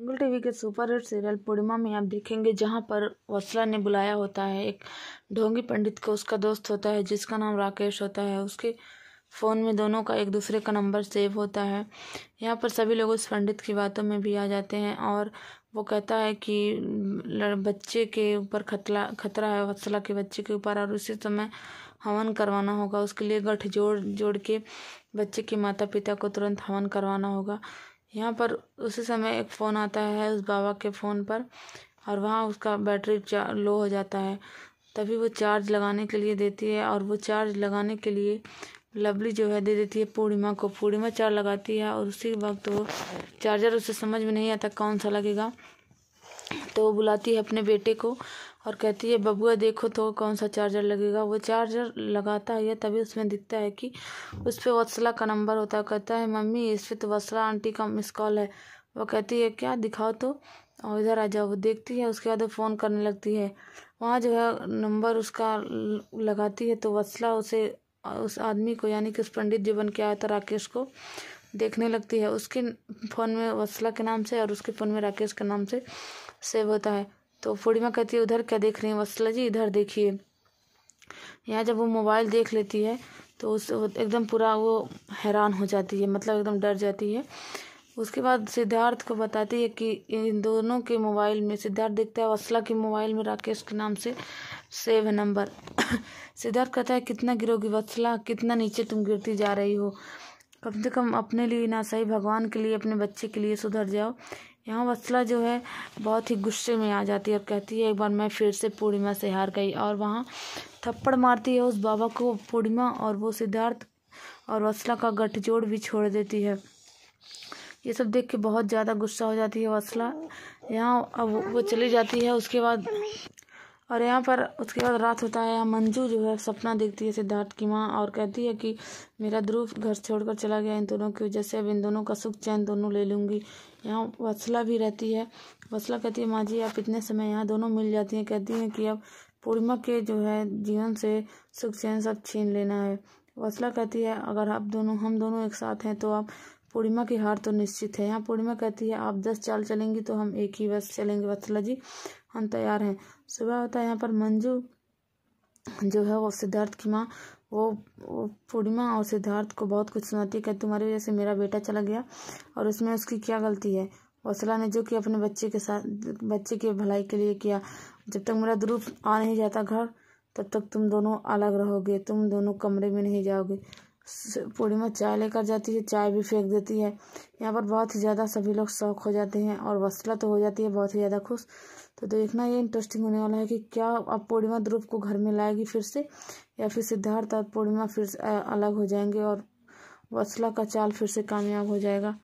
Mughal TV के super hit serial Purnima में आप देखेंगे जहाँ पर वसला ने बुलाया होता है एक ढोंगी पंडित को उसका दोस्त होता है जिसका नाम राकेश होता है उसके फ़ोन में दोनों का एक दूसरे का नंबर सेव होता है यहाँ पर सभी लोग उस पंडित की बातों में भी आ जाते हैं और वो कहता है कि बच्चे के ऊपर खतला खतरा है वसला के बच्चे के ऊपर और उसी समय हवन करवाना होगा उसके लिए गठजोड़ जोड़ के बच्चे के माता पिता को तुरंत हवन करवाना होगा यहाँ पर उसी समय एक फ़ोन आता है उस बाबा के फ़ोन पर और वहाँ उसका बैटरी लो हो जाता है तभी वो चार्ज लगाने के लिए देती है और वो चार्ज लगाने के लिए लवली जो है दे देती है पूर्णिमा को पूर्णिमा चार्ज लगाती है और उसी वक्त वो चार्जर उसे समझ में नहीं आता कौन सा लगेगा तो वो बुलाती है अपने बेटे को और कहती है बबुआ देखो तो कौन सा चार्जर लगेगा वो चार्जर लगाता है तभी उसमें दिखता है कि उस पर वसला का नंबर होता है कहता है मम्मी इस पर तो वसला आंटी का मिस कॉल है वो कहती है क्या दिखाओ तो और इधर आ जाओ वो देखती है उसके बाद वो फ़ोन करने लगती है वहाँ जो है नंबर उसका लगाती है तो वसला उसे उस आदमी को यानी कि उस पंडित जी बन के आया था राकेश को देखने लगती है उसके फ़ोन में वसला के नाम से और उसके फ़ोन में राकेश के नाम से सेव होता है तो पूर्णिमा कहती है उधर क्या देख रही हैं वसला जी इधर देखिए यहाँ जब वो मोबाइल देख लेती है तो उस एकदम पूरा वो हैरान हो जाती है मतलब एकदम डर जाती है उसके बाद सिद्धार्थ को बताती है कि इन दोनों के मोबाइल में सिद्धार्थ देखता है वसला के मोबाइल में राकेश के नाम से सेव है नंबर सिद्धार्थ कहता है कितना गिरोगी वसला कितना नीचे तुम गिरती जा रही हो कम से कम अपने लिए ना सही भगवान के लिए अपने बच्चे के लिए सुधर जाओ यहाँ वसला जो है बहुत ही गुस्से में आ जाती है और कहती है एक बार मैं फिर से पूर्णिमा से हार गई और वहाँ थप्पड़ मारती है उस बाबा को पूर्णिमा और वो सिद्धार्थ और वसला का गठजोड़ भी छोड़ देती है ये सब देख के बहुत ज़्यादा गुस्सा हो जाती है वसला यहाँ अब वो चली जाती है उसके बाद और यहाँ पर उसके बाद रात होता है यहाँ मंजू जो है सपना देखती है सिद्धार्थ की माँ और कहती है कि मेरा ध्रुव घर छोड़कर चला गया इन दोनों की वजह से अब इन दोनों का सुख चैन दोनों ले लूँगी यहाँ वसला भी रहती है वसला कहती है माँ जी आप इतने समय यहाँ दोनों मिल जाती हैं कहती हैं कि अब पूर्णिमा के जो है जीवन से सुख चैन सब छीन लेना है वसला कहती है अगर आप दोनों हम दोनों एक साथ हैं तो आप पूर्णिमा की हार तो निश्चित है यहाँ पूर्णिमा कहती है आप दस चाल चलेंगी तो हम एक ही बस चलेंगे वत्सला जी हम तैयार हैं सुबह होता है यहाँ पर मंजू जो है वो सिद्धार्थ की माँ वो वो पूर्णिमा और सिद्धार्थ को बहुत कुछ सुनाती है तुम्हारी वजह से मेरा बेटा चला गया और उसमें उसकी क्या गलती है वसला ने जो कि अपने बच्चे के साथ बच्चे की भलाई के लिए किया जब तक मेरा ध्रुव आ नहीं जाता घर तब तक तुम दोनों अलग रहोगे तुम दोनों कमरे में नहीं जाओगे पूड़ी में चाय लेकर जाती है चाय भी फेंक देती है यहाँ पर बहुत ही ज़्यादा सभी लोग शौक हो जाते हैं और वसला तो हो जाती है बहुत ही ज़्यादा खुश तो देखना ये इंटरेस्टिंग होने वाला है कि क्या अब पूर्णिमा ध्रुव को घर में लाएगी फिर से या फिर सिद्धार्थ और पूर्णिमा फिर अलग हो जाएंगे और वसला का चाल फिर से कामयाब हो जाएगा